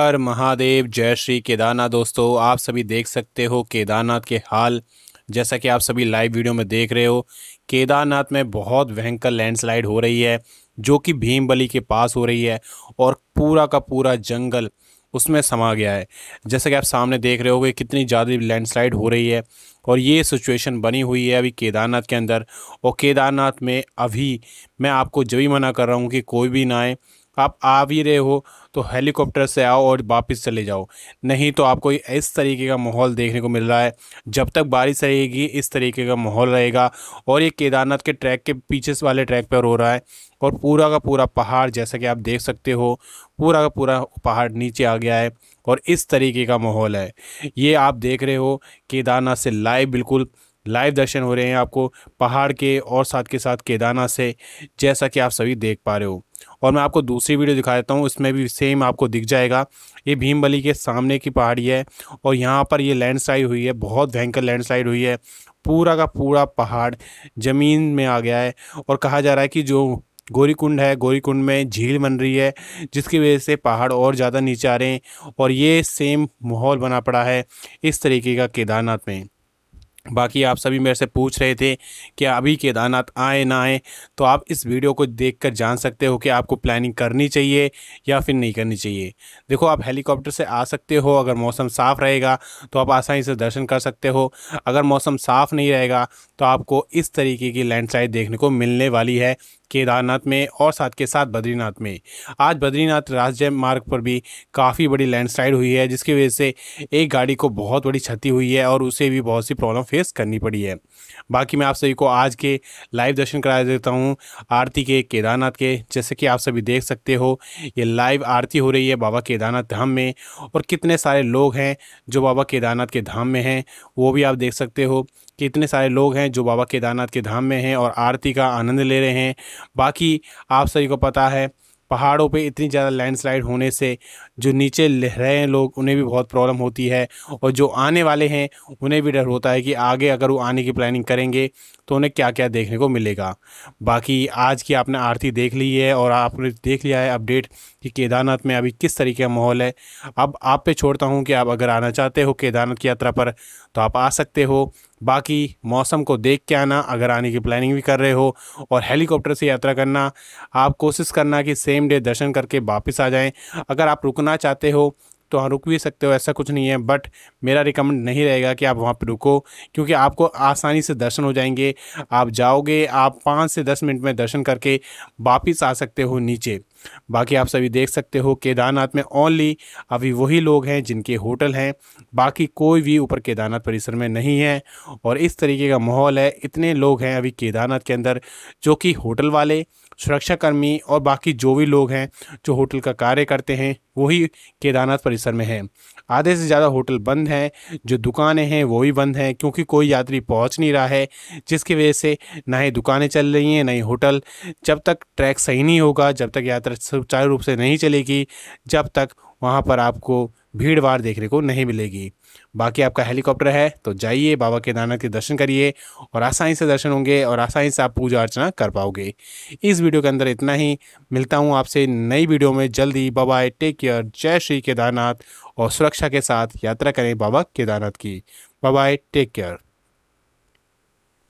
हर महादेव जय श्री केदारनाथ दोस्तों आप सभी देख सकते हो केदारनाथ के हाल जैसा कि आप सभी लाइव वीडियो में देख रहे हो केदारनाथ में बहुत भयंकर लैंडस्लाइड हो रही है जो कि भीमबली के पास हो रही है और पूरा का पूरा जंगल उसमें समा गया है जैसा कि आप सामने देख रहे हो कितनी ज़्यादा लैंडस्लाइड हो रही है और ये सिचुएशन बनी हुई है अभी केदारनाथ के अंदर और केदारनाथ में अभी मैं आपको जब ही मना कर रहा हूँ कि कोई भी ना आए आप आ भी रहे हो तो हेलीकॉप्टर से आओ और वापस चले जाओ नहीं तो आपको इस तरीके का माहौल देखने को मिल रहा है जब तक बारिश रहेगी इस तरीके का माहौल रहेगा और ये केदारनाथ के ट्रैक के पीछे वाले ट्रैक पर हो रहा है और पूरा का पूरा पहाड़ जैसा कि आप देख सकते हो पूरा का पूरा पहाड़ नीचे आ गया है और इस तरीके का माहौल है ये आप देख रहे हो केदारनाथ से लाइव बिल्कुल लाइव दर्शन हो रहे हैं आपको पहाड़ के और साथ के साथ केदारनाथ से जैसा कि आप सभी देख पा रहे हो और मैं आपको दूसरी वीडियो दिखा देता हूँ इसमें भी सेम आपको दिख जाएगा ये भीमबली के सामने की पहाड़ी है और यहाँ पर ये लैंडस्लाइड हुई है बहुत भयंकर लैंडस्लाइड हुई है पूरा का पूरा पहाड़ ज़मीन में आ गया है और कहा जा रहा है कि जो गौरीकुंड है गोरीकुंड में झील बन रही है जिसकी वजह से पहाड़ और ज़्यादा नीचे आ रहे हैं और ये सेम माहौल बना पड़ा है इस तरीके का केदारनाथ में बाकी आप सभी मेरे से पूछ रहे थे कि अभी केदारनाथ आए ना आए तो आप इस वीडियो को देखकर जान सकते हो कि आपको प्लानिंग करनी चाहिए या फिर नहीं करनी चाहिए देखो आप हेलीकॉप्टर से आ सकते हो अगर मौसम साफ़ रहेगा तो आप आसानी से दर्शन कर सकते हो अगर मौसम साफ़ नहीं रहेगा तो आपको इस तरीके की लैंडस्लाइड देखने को मिलने वाली है केदारनाथ में और साथ के साथ बद्रीनाथ में आज बद्रीनाथ राज्य मार्ग पर भी काफ़ी बड़ी लैंडस्लाइड हुई है जिसकी वजह से एक गाड़ी को बहुत बड़ी क्षति हुई है और उसे भी बहुत सी प्रॉब्लम फेस करनी पड़ी है बाकी मैं आप सभी को आज के लाइव दर्शन करा देता हूँ आरती के केदारनाथ के जैसे कि आप सभी देख सकते हो ये लाइव आरती हो रही है बाबा केदारनाथ धाम में और कितने सारे लोग हैं जो बाबा केदारनाथ के धाम में हैं वो भी आप देख सकते हो कितने सारे लोग हैं जो बाबा केदारनाथ के धाम में हैं और आरती का आनंद ले रहे हैं बाकी आप सभी को पता है पहाड़ों पे इतनी ज़्यादा लैंडस्लाइड होने से जो नीचे रहे हैं लोग उन्हें भी बहुत प्रॉब्लम होती है और जो आने वाले हैं उन्हें भी डर होता है कि आगे अगर वो आने की प्लानिंग करेंगे तो उन्हें क्या क्या देखने को मिलेगा बाकी आज की आपने आरती देख ली है और आपने देख लिया है अपडेट कि केदारनाथ में अभी किस तरीके का माहौल है अब आप पे छोड़ता हूँ कि आप अगर आना चाहते हो केदारनाथ की यात्रा पर तो आप आ सकते हो बाकी मौसम को देख के आना अगर आने की प्लानिंग भी कर रहे हो और हेलीकॉप्टर से यात्रा करना आप कोशिश करना कि सेम डे दर्शन करके वापस आ जाएं अगर आप रुकना चाहते हो तो हाँ रुक भी सकते हो ऐसा कुछ नहीं है बट मेरा रिकमेंड नहीं रहेगा कि आप वहाँ पर रुको क्योंकि आपको आसानी से दर्शन हो जाएंगे आप जाओगे आप पाँच से दस मिनट में दर्शन करके वापस आ सकते हो नीचे बाकी आप सभी देख सकते हो केदारनाथ में ओनली अभी वही लोग हैं जिनके होटल हैं बाकी कोई भी ऊपर केदारनाथ परिसर में नहीं है और इस तरीके का माहौल है इतने लोग हैं अभी केदारनाथ के अंदर जो कि होटल वाले सुरक्षाकर्मी और बाकी जो भी लोग हैं जो होटल का कार्य करते हैं वही केदारनाथ परिसर में हैं आधे से ज़्यादा होटल बंद हैं जो दुकानें हैं वो भी बंद हैं क्योंकि कोई यात्री पहुंच नहीं रहा है जिसकी वजह से ना ही दुकानें चल रही हैं ना ही होटल जब तक ट्रैक सही नहीं होगा जब तक यात्री यात्रा सुचारू रूप से नहीं चलेगी जब तक वहाँ पर आपको भीड़ भाड़ देखने को नहीं मिलेगी बाकी आपका हेलीकॉप्टर है तो जाइए बाबा केदारनाथ के दर्शन करिए और आसानी से दर्शन होंगे और आसानी से आप पूजा अर्चना कर पाओगे इस वीडियो के अंदर इतना ही मिलता हूँ आपसे नई वीडियो में जल्दी बाय टेक केयर जय श्री केदारनाथ और सुरक्षा के साथ यात्रा करें बाबा केदारनाथ की बाय टेक केयर